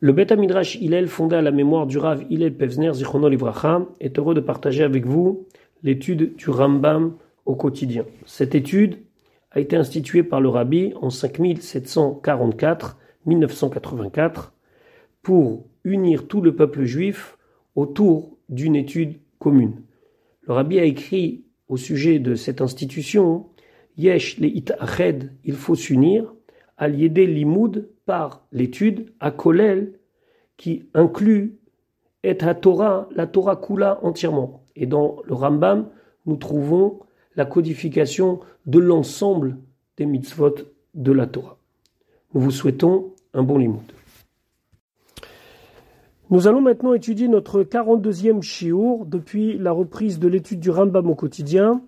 Le Beth Midrash Hillel, fondé à la mémoire du Rav Hillel Pevzner Zichrono Livracha, est heureux de partager avec vous l'étude du Rambam au quotidien. Cette étude a été instituée par le Rabbi en 5744-1984 pour unir tout le peuple juif autour d'une étude commune. Le Rabbi a écrit au sujet de cette institution Yesh le it il faut s'unir, al yede limoud par l'étude à Kolel qui inclut et la Torah, la Torah Kula entièrement. Et dans le Rambam, nous trouvons la codification de l'ensemble des mitzvot de la Torah. Nous vous souhaitons un bon limoud. Nous allons maintenant étudier notre 42e shiur depuis la reprise de l'étude du Rambam au quotidien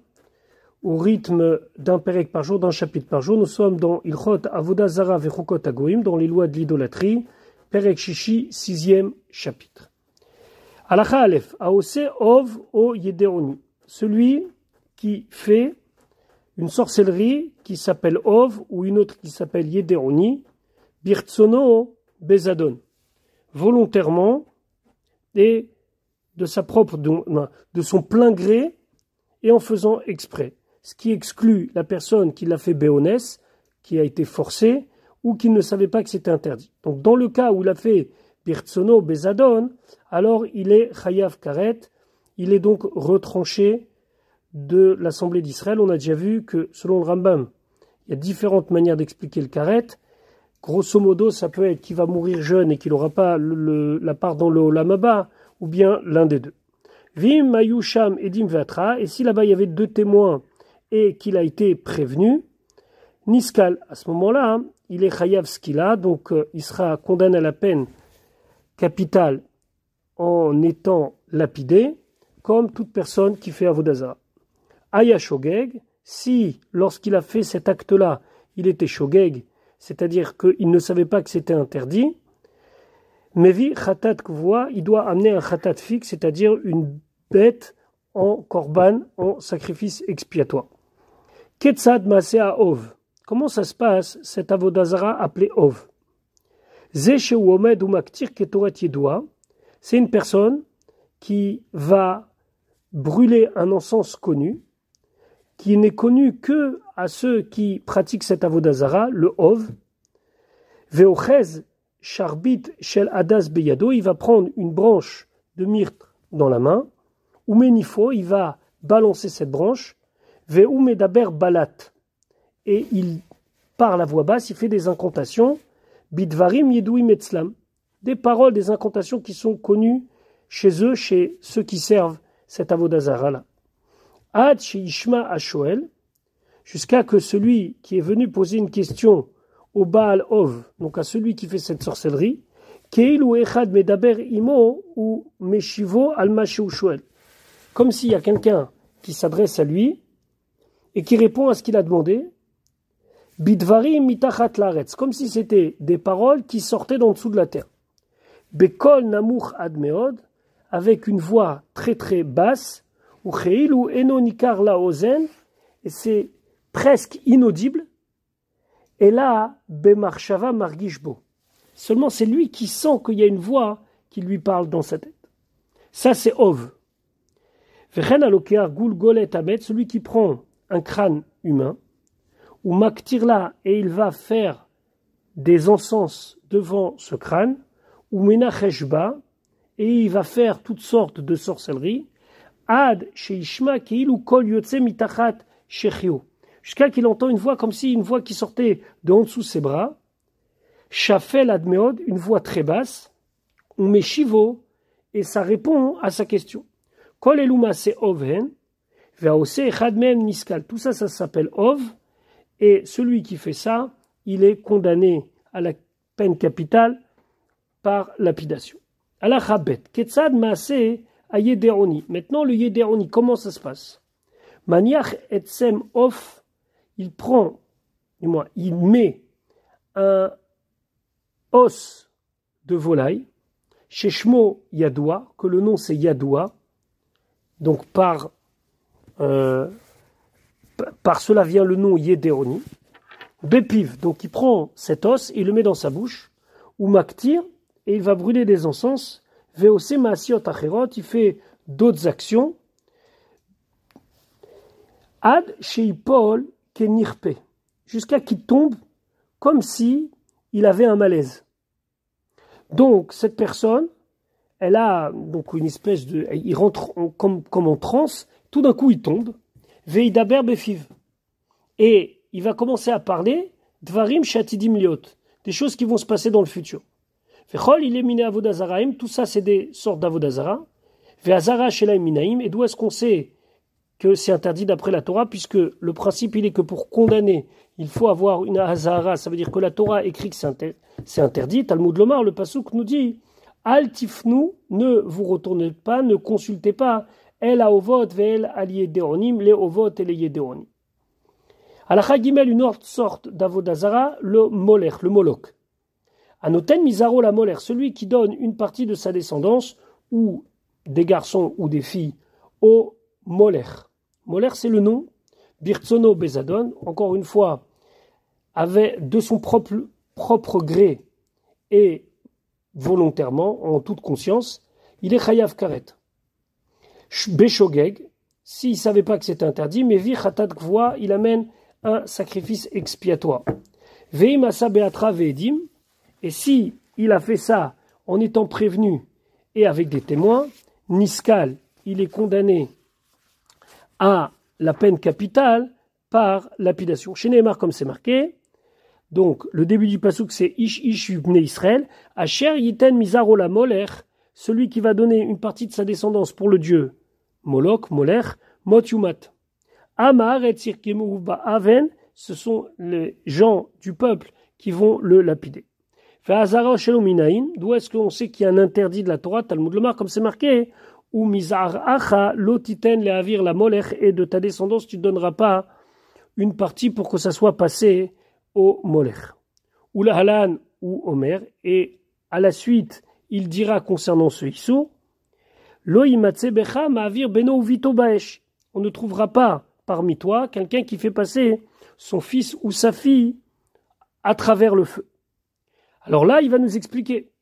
au rythme d'un pérec par jour, d'un chapitre par jour. Nous sommes dans Ilchot zara Vechokot Agoim, dans les lois de l'idolâtrie, pérec Shishi, sixième chapitre. Alacha Aleph, Aose Ov O yederoni. celui qui fait une sorcellerie qui s'appelle Ov ou une autre qui s'appelle Yedeoni, Birtsono Bezadon, volontairement et de sa propre, de son plein gré, et en faisant exprès ce qui exclut la personne qui l'a fait béonès, qui a été forcée, ou qui ne savait pas que c'était interdit. Donc dans le cas où l'a fait Birtsono Bezadon, alors il est Chayav Karet, il est donc retranché de l'Assemblée d'Israël. On a déjà vu que selon le Rambam, il y a différentes manières d'expliquer le Karet. Grosso modo, ça peut être qu'il va mourir jeune et qu'il n'aura pas la part dans le Olamaba, ou bien l'un des deux. Vim, Mayusham et Vatra, et si là-bas il y avait deux témoins et qu'il a été prévenu, Niskal, à ce moment-là, hein, il est Chayav ce qu'il a, donc euh, il sera condamné à la peine capitale en étant lapidé, comme toute personne qui fait Avodaza. Aya Shogeg, si lorsqu'il a fait cet acte-là, il était Shogeg, c'est-à-dire qu'il ne savait pas que c'était interdit, Mevi Khatat Kvoa, il doit amener un Khatat fixe, c'est-à-dire une bête en korban, en sacrifice expiatoire. Comment ça se passe, cet avodazara appelé Ov ou Maktir C'est une personne qui va brûler un encens connu, qui n'est connu que à ceux qui pratiquent cet avodazara, le Ov. Veochez Charbit Shel Adas Beyado. Il va prendre une branche de myrte dans la main. Ou il va balancer cette branche Medaber Balat. Et il parle à voix basse, il fait des incantations, Bidvarim Yedoui Metzlam, des paroles, des incantations qui sont connues chez eux, chez ceux qui servent cet Avodazara là. Ad Ishma jusqu'à que celui qui est venu poser une question au Baal Ov, donc à celui qui fait cette sorcellerie, Keil ou Echad Medaber Imo ou Meshivo Al Comme s'il y a quelqu'un qui s'adresse à lui et qui répond à ce qu'il a demandé, Bidvari mitachat laretz, comme si c'était des paroles qui sortaient d'en dessous de la terre. Bekol namuch admeod, avec une voix très très basse, ou cheil ou enonikar laozen, et c'est presque inaudible. Et là, bemarchava margishbo. Seulement c'est lui qui sent qu'il y a une voix qui lui parle dans sa tête. Ça c'est Ov. Vechen goul golet amet, celui qui prend un crâne humain, ou Maktirla, et il va faire des encens devant ce crâne, ou Menacheshba, et il va faire toutes sortes de sorcelleries, Ad Sheishma il ou Kol Mitachat Shechio, jusqu'à qu'il entend une voix comme si une voix qui sortait de en dessous ses bras, Shafel Admeod, une voix très basse, ou Meshivo, et ça répond à sa question. Kol Eluma Oven, Niskal. Tout ça, ça s'appelle Ov. Et celui qui fait ça, il est condamné à la peine capitale par lapidation. Allah khabet Ketsad Maase, Maintenant, le Yederoni, comment ça se passe Maniach Etsem ov, il prend, du moins, il met un os de volaille, Sheshmo Yadoua, que le nom c'est Yadoua, donc par euh, par cela vient le nom Yedéoni, Bépiv, donc il prend cet os, il le met dans sa bouche, ou Maktir, et il va brûler des encens, Veosé Maasiot il fait d'autres actions, Ad Sheipol Kenirpe, jusqu'à qu'il tombe comme si il avait un malaise. Donc cette personne, elle a donc une espèce de, il rentre comme, comme en transe, tout d'un coup, il tombe. Et il va commencer à parler dvarim shatidim des choses qui vont se passer dans le futur. Vechol il est tout ça c'est des sortes d'avodazara. minaim, et d'où est-ce qu'on sait que c'est interdit d'après la Torah, puisque le principe il est que pour condamner, il faut avoir une azara, ça veut dire que la Torah écrit que c'est interdit. Talmud Lomar, le Passouk nous dit Altifnu, ne vous retournez pas, ne consultez pas El Aovot Ve'el Al Yedeonim, le Ovot et Yedeonim. À la une autre sorte d'Avodazara, le Molech, le Moloch. Anoten Mizaro la moler, celui qui donne une partie de sa descendance, ou des garçons ou des filles, au Molech. Moler, c'est le nom, Birzono Bezadon, encore une fois, avait de son propre, propre gré et volontairement, en toute conscience, il est Chayav Karet. Beshogeg, s'il ne savait pas que c'était interdit, mais vi il amène un sacrifice expiatoire. Veimasa beatra veedim, et s'il il a fait ça en étant prévenu et avec des témoins, Niskal, il est condamné à la peine capitale par lapidation. Chez Neymar, comme c'est marqué, donc le début du pasouk c'est Ish Ish Israël, Asher Yiten mizarola Moler, celui qui va donner une partie de sa descendance pour le Dieu Moloch, Molech, Motiumat. Amar et Aven, ce sont les gens du peuple qui vont le lapider. D'où est-ce qu'on sait qu'il y a un interdit de la Torah Talmud Lomar, comme c'est marqué Ou Mizar Acha, Lotiten, avir la Molech, et de ta descendance, tu ne donneras pas une partie pour que ça soit passé au Molech. Ou la Halan, ou Omer, et à la suite, il dira concernant ce issou. On ne trouvera pas parmi toi quelqu'un qui fait passer son fils ou sa fille à travers le feu. Alors là, il va nous expliquer.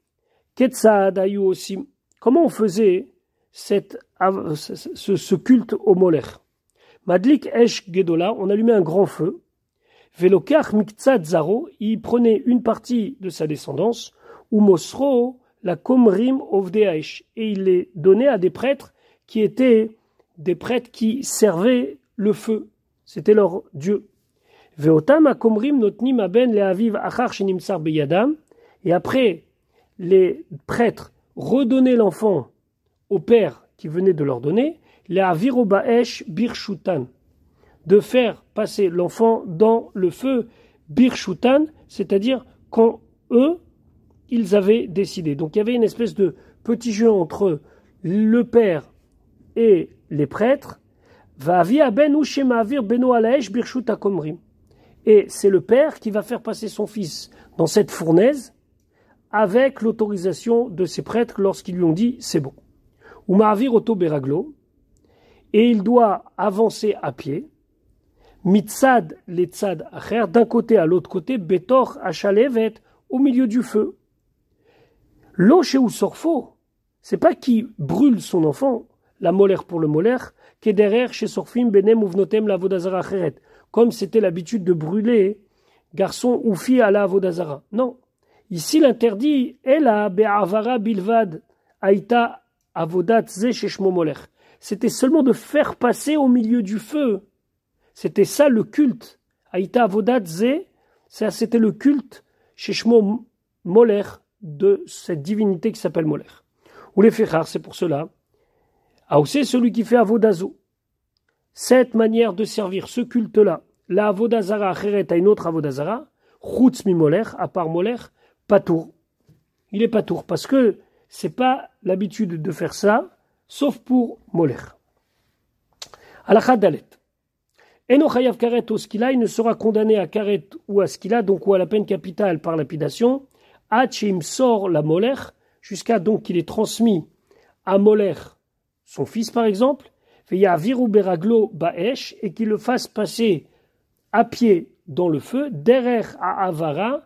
aussi. Comment on faisait ce, culte au molaire Madlik Esh Gedola, on allumait un grand feu. Velokar Mikzat Zaro, il prenait une partie de sa descendance. Ou Mosro, la Komrim Ovdeaesh. Et il les donnait à des prêtres qui étaient des prêtres qui servaient le feu. C'était leur Dieu. Veotam Notnim Aben Beyadam. Et après, les prêtres redonnaient l'enfant au père qui venait de leur donner, les avirobaesh Birshutan. De faire passer l'enfant dans le feu Birshutan, c'est-à-dire quand eux, ils avaient décidé. Donc il y avait une espèce de petit jeu entre le père et les prêtres. Ben ben et c'est le père qui va faire passer son fils dans cette fournaise avec l'autorisation de ses prêtres lorsqu'ils lui ont dit c'est bon. Ou Beraglo, et il doit avancer à pied, mitzad les tzad d'un côté à l'autre côté, betor achalevet, au milieu du feu chez ou sorfo, c'est pas qui brûle son enfant, la molaire pour le molaire, qui derrière chez Sorfim Benem Ouvnotem, la Vodazara comme c'était l'habitude de brûler garçon ou fille à la Non. Ici, l'interdit est la Be'avara Bilvad Aïta Avodat Sheshmo molaire. C'était seulement de faire passer au milieu du feu. C'était ça le culte. Aïta Avodat Ze, c'était le culte Sheshmo molaire de cette divinité qui s'appelle Molaire. Ou les rare, c'est pour cela. à ah, c'est celui qui fait Avodazo. Cette manière de servir, ce culte-là, la Avodazara, Kheret à une autre Avodazara, Molaire, à part Molaire, Patour. Il est Patour, parce que c'est pas l'habitude de faire ça, sauf pour Molaire. Alakha Dalet. Enochayav Karet au skila, il ne sera condamné à Karet ou à skila, donc ou à la peine capitale par lapidation, Hachim sort la molère, jusqu'à donc qu'il est transmis à Molère son fils par exemple, Baesh, et qu'il le fasse passer à pied dans le feu, derrière à Avara,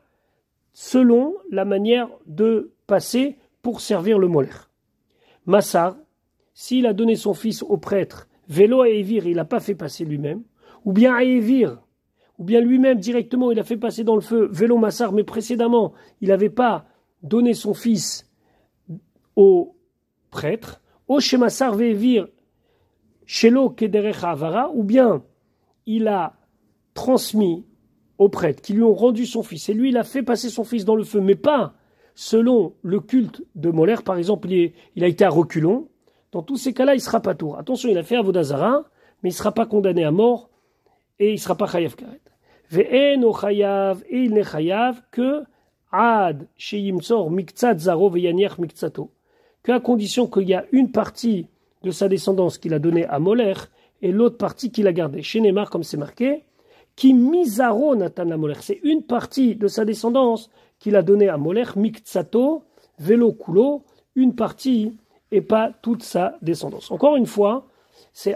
selon la manière de passer pour servir le molaire Massar, s'il a donné son fils au prêtre, Vélo à Evir, il l'a pas fait passer lui-même, ou bien à Evir, ou bien lui-même directement, il a fait passer dans le feu Vélo Massar, mais précédemment, il n'avait pas donné son fils au prêtre, au Shemassar Vevir, Shelo Kederecha Avara, ou bien il a transmis aux prêtres qui lui ont rendu son fils, et lui, il a fait passer son fils dans le feu, mais pas selon le culte de Moller. par exemple, il, a été à reculon. dans tous ces cas-là, il sera pas tour. Attention, il a fait Avodazara, mais il ne sera pas condamné à mort et il ne sera pas Khayev Karet il que ad Qu'à condition qu'il y a une partie de sa descendance qu'il a donnée à Moler et l'autre partie qu'il a gardée. Chez Neymar, comme c'est marqué, qui misaro C'est une partie de sa descendance qu'il a donnée à Moler, miktsato, velo kulo, une partie et pas toute sa descendance. Encore une fois, c'est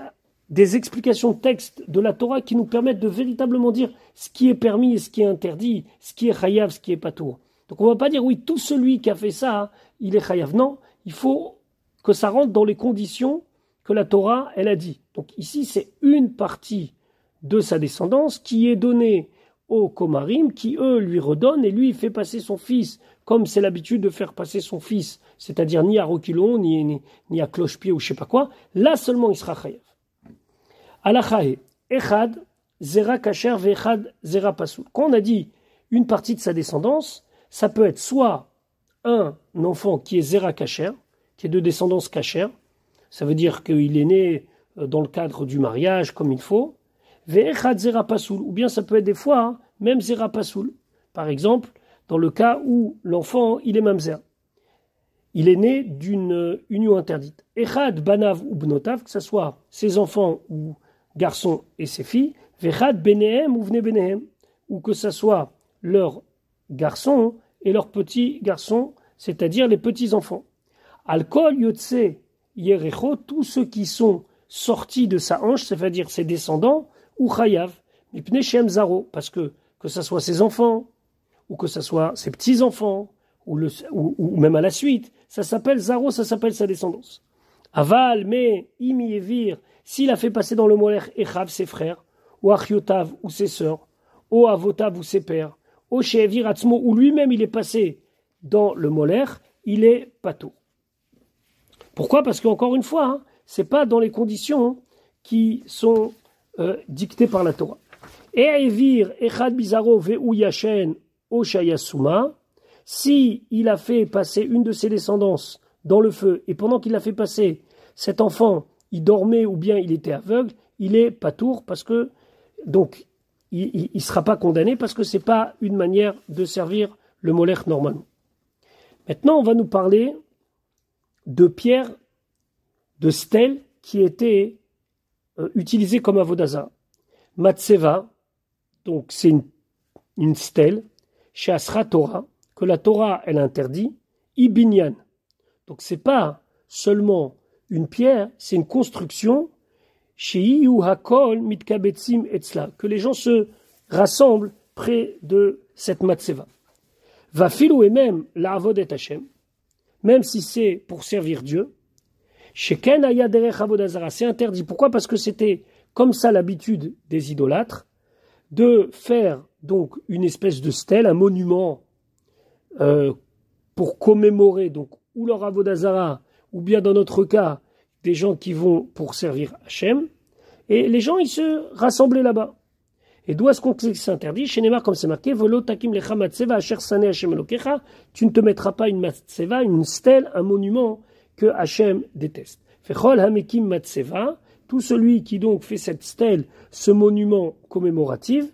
des explications de texte de la Torah qui nous permettent de véritablement dire ce qui est permis et ce qui est interdit, ce qui est chayav, ce qui est patour. Donc on ne va pas dire oui, tout celui qui a fait ça, il est chayav. Non, il faut que ça rentre dans les conditions que la Torah, elle a dit. Donc ici, c'est une partie de sa descendance qui est donnée au Komarim, qui eux lui redonnent et lui fait passer son fils, comme c'est l'habitude de faire passer son fils, c'est-à-dire ni à roquillon, ni, à cloche-pied ou je sais pas quoi. Là seulement il sera chayav. Zera Quand on a dit une partie de sa descendance, ça peut être soit un enfant qui est Zera Kacher, qui est de descendance Kacher, ça veut dire qu'il est né euh, dans le cadre du mariage comme il faut, Zera ou bien ça peut être des fois hein, même Zera Pasoul. Par exemple, dans le cas où l'enfant, il est mamzer. Il est né d'une euh, union interdite. Echad, Banav ou Bnotav, que ce soit ses enfants ou garçons et ses filles, Benehem ou Benehem, ou que ce soit leurs garçons et leurs petits garçons, c'est-à-dire les petits-enfants. Alcool Yotse Yerecho, tous ceux qui sont sortis de sa hanche, c'est-à-dire ses descendants, ou Chayav, Zaro, parce que que ce soit ses enfants, ou que ce soit ses petits-enfants, ou, même à la suite, ça s'appelle Zaro, ça s'appelle sa descendance. Aval, mais, Vir, s'il a fait passer dans le Molaire Echav ses frères, ou Achiotav ou ses sœurs, ou Avotav ou ses pères, ou Sheevir Atzmo, ou lui-même il est passé dans le Molaire, il est pato. Pourquoi Parce qu'encore une fois, hein, ce n'est pas dans les conditions hein, qui sont euh, dictées par la Torah. Eevir Echad Bizarro Veu Yashen Oshayasuma, si il a fait passer une de ses descendances dans le feu, et pendant qu'il a fait passer, cet enfant il dormait ou bien il était aveugle, il est patour parce que donc il ne sera pas condamné parce que ce n'est pas une manière de servir le molaire normalement. Maintenant, on va nous parler de pierres, de stèles qui étaient euh, utilisées comme avodaza. Matseva, donc c'est une, stèle, chez Torah, que la Torah elle interdit, Ibinian, Donc c'est pas seulement une pierre, c'est une construction que les gens se rassemblent près de cette matseva. Va et même la havodet Hashem, même si c'est pour servir Dieu, Sheken c'est interdit. Pourquoi Parce que c'était comme ça l'habitude des idolâtres de faire donc une espèce de stèle, un monument euh, pour commémorer donc ou leur avodazara ou bien dans notre cas, des gens qui vont pour servir Hachem, et les gens, ils se rassemblaient là-bas. Et doit ce qu'on s'interdit Chez Neymar, comme c'est marqué, tu ne te mettras pas une matseva, une stèle, un monument que Hachem déteste. Fechol hamekim matseva, tout celui qui donc fait cette stèle, ce monument commémoratif,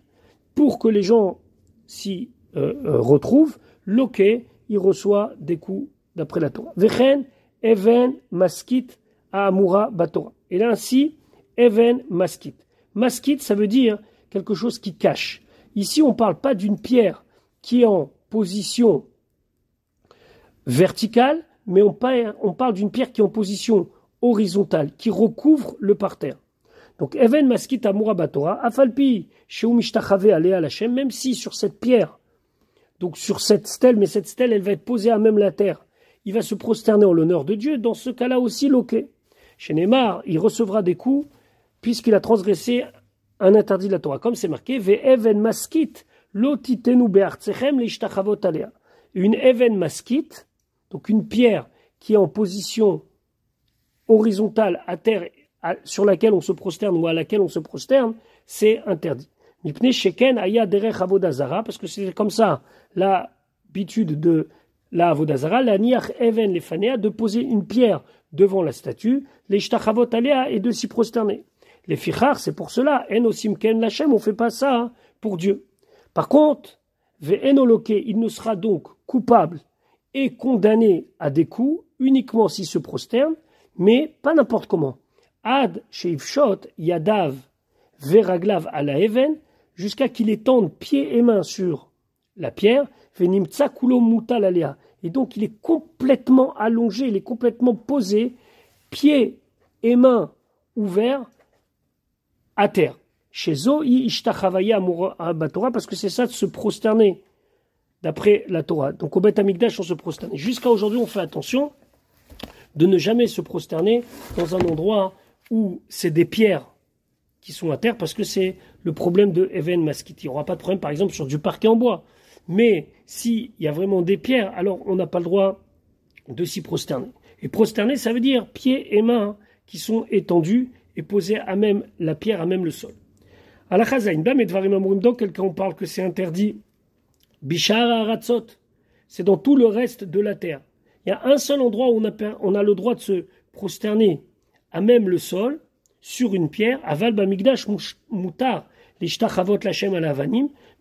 pour que les gens s'y euh, euh, retrouvent, loqué, il reçoit des coups d'après la Torah. Vechen Even Maskit Amura Batora. Et là ainsi, Even Maskit. Maskit, ça veut dire quelque chose qui cache. Ici, on ne parle pas d'une pierre qui est en position verticale, mais on parle, d'une pierre qui est en position horizontale, qui recouvre le parterre. Donc, Even Maskit Amura Batora, Afalpi, Alea chaîne même si sur cette pierre, donc sur cette stèle, mais cette stèle, elle va être posée à même la terre, il va se prosterner en l'honneur de Dieu, dans ce cas-là aussi loqué. Chez Neymar, il recevra des coups puisqu'il a transgressé un interdit de la Torah, comme c'est marqué, even maskit, lotitenu be'artsechem alea. Une even maskit », donc une pierre qui est en position horizontale à terre sur laquelle on se prosterne ou à laquelle on se prosterne, c'est interdit. Mipne sheken aya derech parce que c'est comme ça l'habitude de la Avodazara, la niach even Fanea, de poser une pierre devant la statue, les shtachavot et de s'y prosterner. Les fichar, c'est pour cela, en osimken lachem, on fait pas ça hein, pour Dieu. Par contre, ve il ne sera donc coupable et condamné à des coups uniquement s'il se prosterne, mais pas n'importe comment. Ad sheivshot yadav veraglav à la even, jusqu'à qu'il étende pied et main sur la pierre, venim tsakulo et donc il est complètement allongé, il est complètement posé, pieds et mains ouverts à terre. Chez Zoï Ishtachavaya Torah, parce que c'est ça de se prosterner, d'après la Torah. Donc au Beth Amikdash, on se prosterne. Jusqu'à aujourd'hui, on fait attention de ne jamais se prosterner dans un endroit où c'est des pierres qui sont à terre, parce que c'est le problème de Even Maskiti. Il n'y aura pas de problème, par exemple, sur du parquet en bois. Mais s'il y a vraiment des pierres, alors on n'a pas le droit de s'y prosterner. Et prosterner, ça veut dire pieds et mains qui sont étendus et posés à même la pierre, à même le sol. À la et quelqu'un on parle que c'est interdit. Bishara Aratzot, c'est dans tout le reste de la terre. Il y a un seul endroit où on a, on a le droit de se prosterner à même le sol, sur une pierre, à Valbamigdash mutar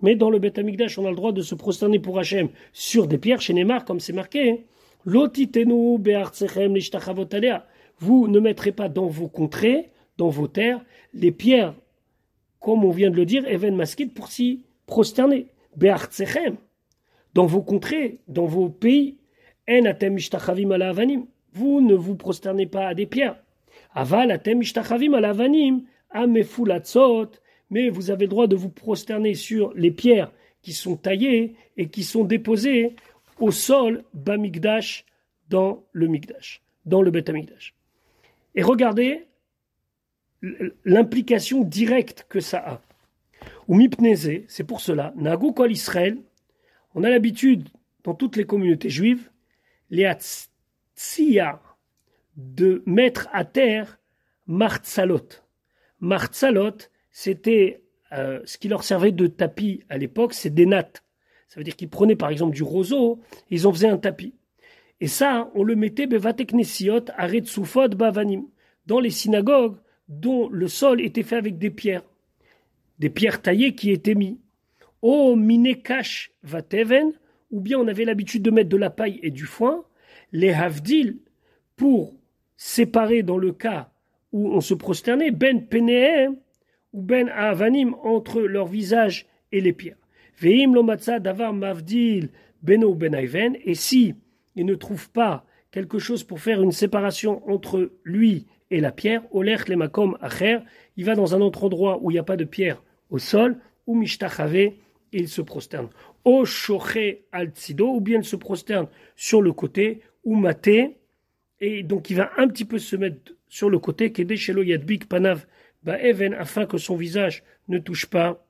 mais dans le Bet on a le droit de se prosterner pour Hachem sur des pierres, chez Neymar, comme c'est marqué. Hein. Vous ne mettrez pas dans vos contrées, dans vos terres, les pierres, comme on vient de le dire, even maskid, pour s'y prosterner. dans vos contrées, dans vos pays. En Vous ne vous prosternez pas à des pierres. Aval atem ishtachavim al avanim. Amefulatzot mais vous avez le droit de vous prosterner sur les pierres qui sont taillées et qui sont déposées au sol Bamigdash dans le Mikdash, dans le Betamigdash. Et regardez l'implication directe que ça a. Ou Mipnezé, c'est pour cela, Nago Israël, on a l'habitude dans toutes les communautés juives, les de mettre à terre Martzalot. Martzalot, c'était euh, ce qui leur servait de tapis à l'époque, c'est des nattes. Ça veut dire qu'ils prenaient par exemple du roseau, ils en faisaient un tapis. Et ça, on le mettait dans les synagogues dont le sol était fait avec des pierres, des pierres taillées qui étaient mises. O oh, minekash vateven, ou bien on avait l'habitude de mettre de la paille et du foin, les havdil pour séparer dans le cas où on se prosternait ben penehem ou ben avanim entre leur visage et les pierres. Veim lo davar mavdil beno ben et si il ne trouve pas quelque chose pour faire une séparation entre lui et la pierre, oler le il va dans un autre endroit où il n'y a pas de pierre au sol, ou mishtachave, il se prosterne. O al tsido, ou bien il se prosterne sur le côté, ou maté, et donc il va un petit peu se mettre sur le côté, kede shelo panav bah, afin que son visage ne touche pas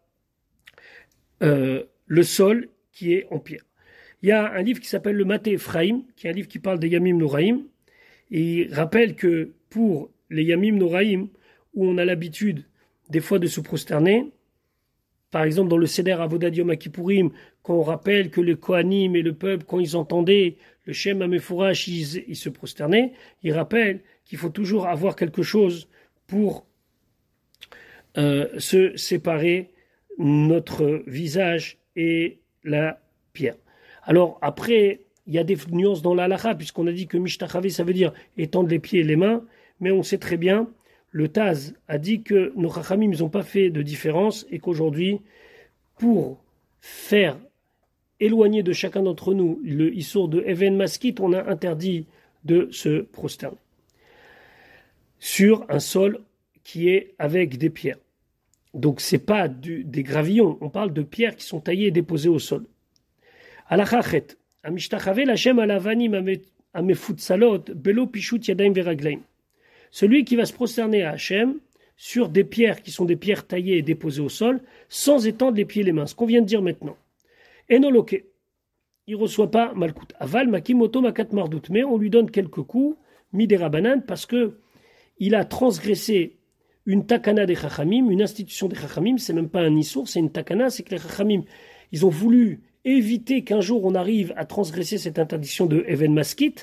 euh, le sol qui est en pierre. Il y a un livre qui s'appelle Le Maté Ephraim, qui est un livre qui parle des Yamim Noraim, et il rappelle que pour les Yamim Noraim, où on a l'habitude des fois de se prosterner, par exemple dans le Seder Avodadium Akipurim, quand on rappelle que le Kohanim et le peuple, quand ils entendaient le Shem Amefourach, ils, ils se prosternaient, il rappelle qu'il faut toujours avoir quelque chose pour euh, se séparer notre visage et la pierre. Alors après, il y a des nuances dans l'alaha, puisqu'on a dit que mishtachavé, ça veut dire étendre les pieds et les mains, mais on sait très bien, le Taz a dit que nos chachamim n'ont pas fait de différence et qu'aujourd'hui, pour faire éloigner de chacun d'entre nous le issour de Even Maskit, on a interdit de se prosterner sur un sol qui est avec des pierres. Donc c'est pas du, des gravillons, on parle de pierres qui sont taillées et déposées au sol. belo Celui qui va se prosterner à Hachem sur des pierres qui sont des pierres taillées et déposées au sol, sans étendre les pieds et les mains, ce qu'on vient de dire maintenant. Enoloke, il reçoit pas Malkout. Aval, Makimoto, Makat Mardout, mais on lui donne quelques coups, mis parce que il a transgressé une takana des Chachamim, une institution des Chachamim, c'est même pas un Issour, c'est une takana, c'est que les Chachamim, ils ont voulu éviter qu'un jour on arrive à transgresser cette interdiction de Even Maskit,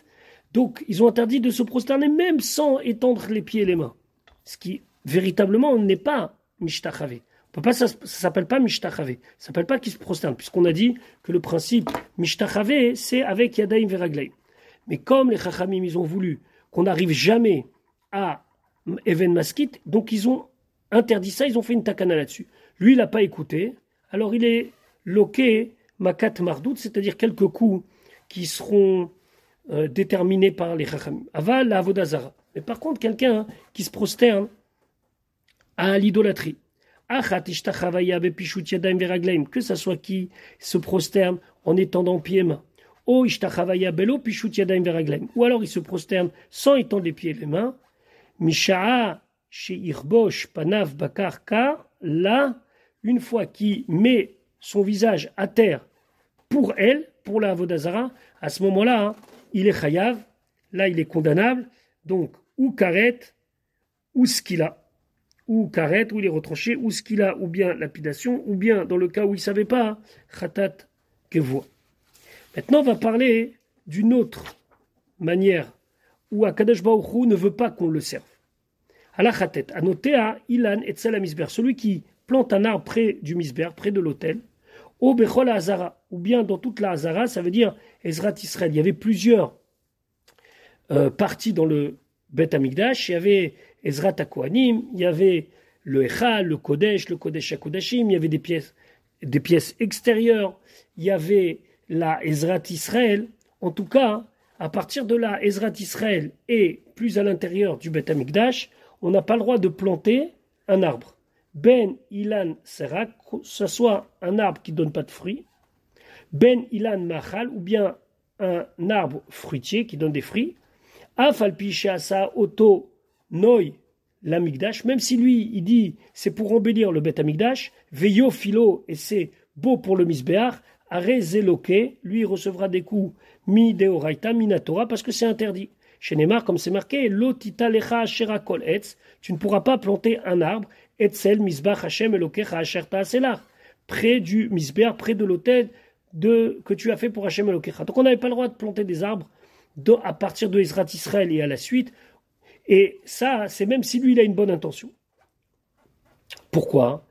donc ils ont interdit de se prosterner même sans étendre les pieds et les mains. Ce qui, véritablement, n'est pas peut Pas, ça ne s'appelle pas Mishtachavé. Ça s'appelle pas qui se prosterne, puisqu'on a dit que le principe Mishtachavé, c'est avec yadaïm Veraglay. Mais comme les Chachamim, ils ont voulu qu'on n'arrive jamais à Even Donc ils ont interdit ça, ils ont fait une takana là-dessus. Lui, il n'a pas écouté. Alors il est loqué makat mardout, c'est-à-dire quelques coups qui seront euh, déterminés par les hachamim. Aval Mais par contre, quelqu'un hein, qui se prosterne à l'idolâtrie. Que ça soit qui se prosterne en étendant pieds et mains. Ou alors il se prosterne sans étendre les pieds et les mains. Misha'a Panav Bakarka, là, une fois qu'il met son visage à terre pour elle, pour la Vodazara, à ce moment-là, hein, il est chayav, là il est condamnable, donc ou karet, ou ce qu'il a. Ou karet, ou il est retranché, ou ce qu'il a, ou bien lapidation, ou bien dans le cas où il ne savait pas, khatat que voit. Maintenant, on va parler d'une autre manière où Akadesh Hu ne veut pas qu'on le serve. Alachatet, Anotea, Ilan et Misber, celui qui plante un arbre près du Misber, près de l'autel, au Hazara, ou bien dans toute la Azara, ça veut dire Ezrat Israël. Il y avait plusieurs euh, parties dans le Bet Amigdash, il y avait Ezrat Akoanim, il y avait le Echa, le Kodesh, le Kodesh Akodashim, il y avait des pièces, des pièces extérieures, il y avait la Ezrat Israël. En tout cas, à partir de là, Ezrat Israël est plus à l'intérieur du Beth Amikdash, on n'a pas le droit de planter un arbre. Ben Ilan Serak, que ce soit un arbre qui ne donne pas de fruits, Ben Ilan Machal, ou bien un arbre fruitier qui donne des fruits, Afalpi sa Oto Noi l'Amigdash, même si lui, il dit c'est pour embellir le Beth Amigdash, Veyo Philo, et c'est beau pour le Misbéar, Arezeloke, lui recevra des coups mi deoraita minatora, parce que c'est interdit. Chez Neymar, comme c'est marqué, lotita lecha kol etz, tu ne pourras pas planter un arbre, etzel misbah hachem elokecha asherta aselar, près du misbéar, près de l'hôtel de, que tu as fait pour Hachem elokecha. Donc on n'avait pas le droit de planter des arbres à partir de Israël, Israël et à la suite. Et ça, c'est même si lui, il a une bonne intention. Pourquoi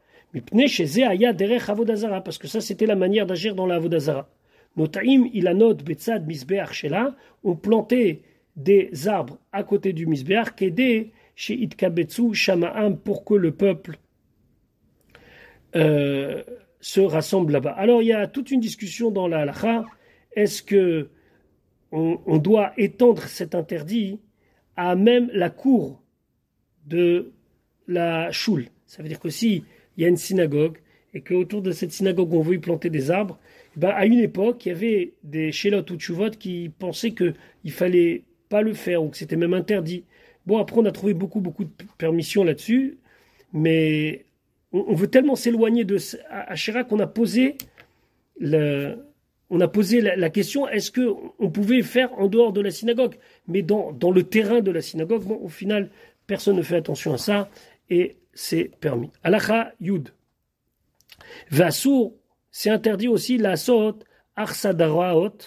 parce que ça, c'était la manière d'agir dans la Avodazara. Notaim ilanot betzad misbeach shela ont planté des arbres à côté du misbeach des chez itkabetsu shamaam pour que le peuple euh, se rassemble là-bas. Alors il y a toute une discussion dans la halacha. Est-ce que on, doit étendre cet interdit à même la cour de la choule Ça veut dire que si il y a une synagogue et autour de cette synagogue on veut y planter des arbres, bah, à une époque, il y avait des chélotes ou tchouvot qui pensaient qu'il ne fallait pas le faire ou que c'était même interdit. Bon, après, on a trouvé beaucoup, beaucoup de permissions là-dessus, mais on, veut tellement s'éloigner de à, qu'on a posé le, on a posé la, question est-ce qu'on on pouvait faire en dehors de la synagogue Mais dans, dans le terrain de la synagogue, bon, au final, personne ne fait attention à ça et c'est permis. Alacha Yud. Vassour, c'est interdit aussi la sot, arsadraot.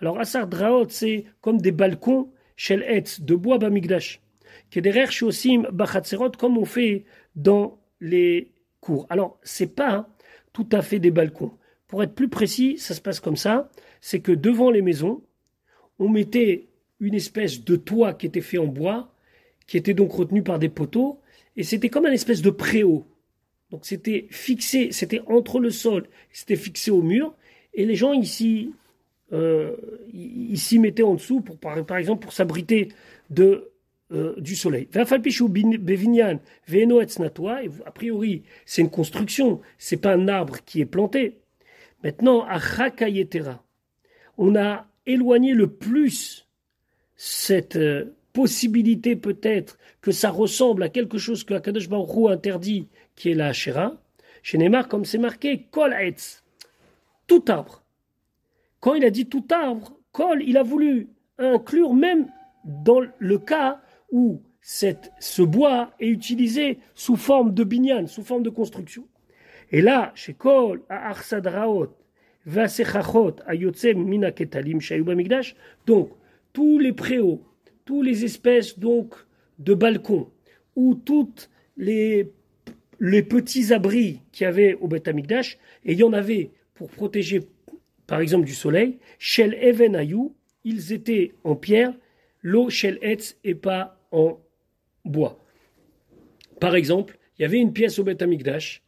Alors arsadraot, c'est comme des balcons, shel de bois bamigdash. Kederer shosim bachatzerot, comme on fait dans les cours. Alors, c'est pas tout à fait des balcons. Pour être plus précis, ça se passe comme ça. C'est que devant les maisons, on mettait une espèce de toit qui était fait en bois, qui était donc retenu par des poteaux, et c'était comme une espèce de préau. Donc c'était fixé, c'était entre le sol, c'était fixé au mur, et les gens ici, s'y euh, mettaient en dessous, pour, par, exemple pour s'abriter de euh, du soleil. A priori, c'est une construction, c'est pas un arbre qui est planté. Maintenant, à Rakayetera, on a éloigné le plus cette euh, possibilité peut-être que ça ressemble à quelque chose que la Baruch interdit qui est la chez Neymar, comme c'est marqué, Kol Etz, tout arbre. Quand il a dit tout arbre, Kol, il a voulu inclure même dans le cas où cette, ce bois est utilisé sous forme de binyan, sous forme de construction. Et là, chez Kol, à Arsadraot, Vasechachot, à Mina Ketalim, Migdash, donc tous les préaux, toutes les espèces donc de balcons, ou toutes les les petits abris qu'il y avait au Beth Amikdash, et il y en avait pour protéger, par exemple, du soleil. Shel Even Ayou, ils étaient en pierre, l'eau Shel Etz et pas en bois. Par exemple, il y avait une pièce au Beth Amikdash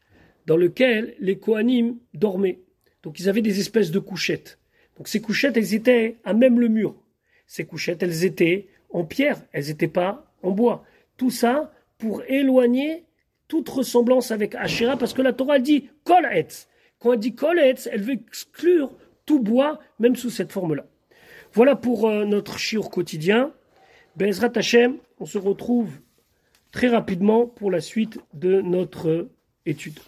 dans laquelle les Kohanim dormaient. Donc ils avaient des espèces de couchettes. Donc ces couchettes, elles étaient à même le mur. Ces couchettes, elles étaient en pierre, elles n'étaient pas en bois. Tout ça pour éloigner toute ressemblance avec Asherah, parce que la Torah dit « dit et Quand elle dit Koletz, elle veut exclure tout bois, même sous cette forme-là. Voilà pour euh, notre chiur quotidien. Bezrat ben Hashem, on se retrouve très rapidement pour la suite de notre euh, étude.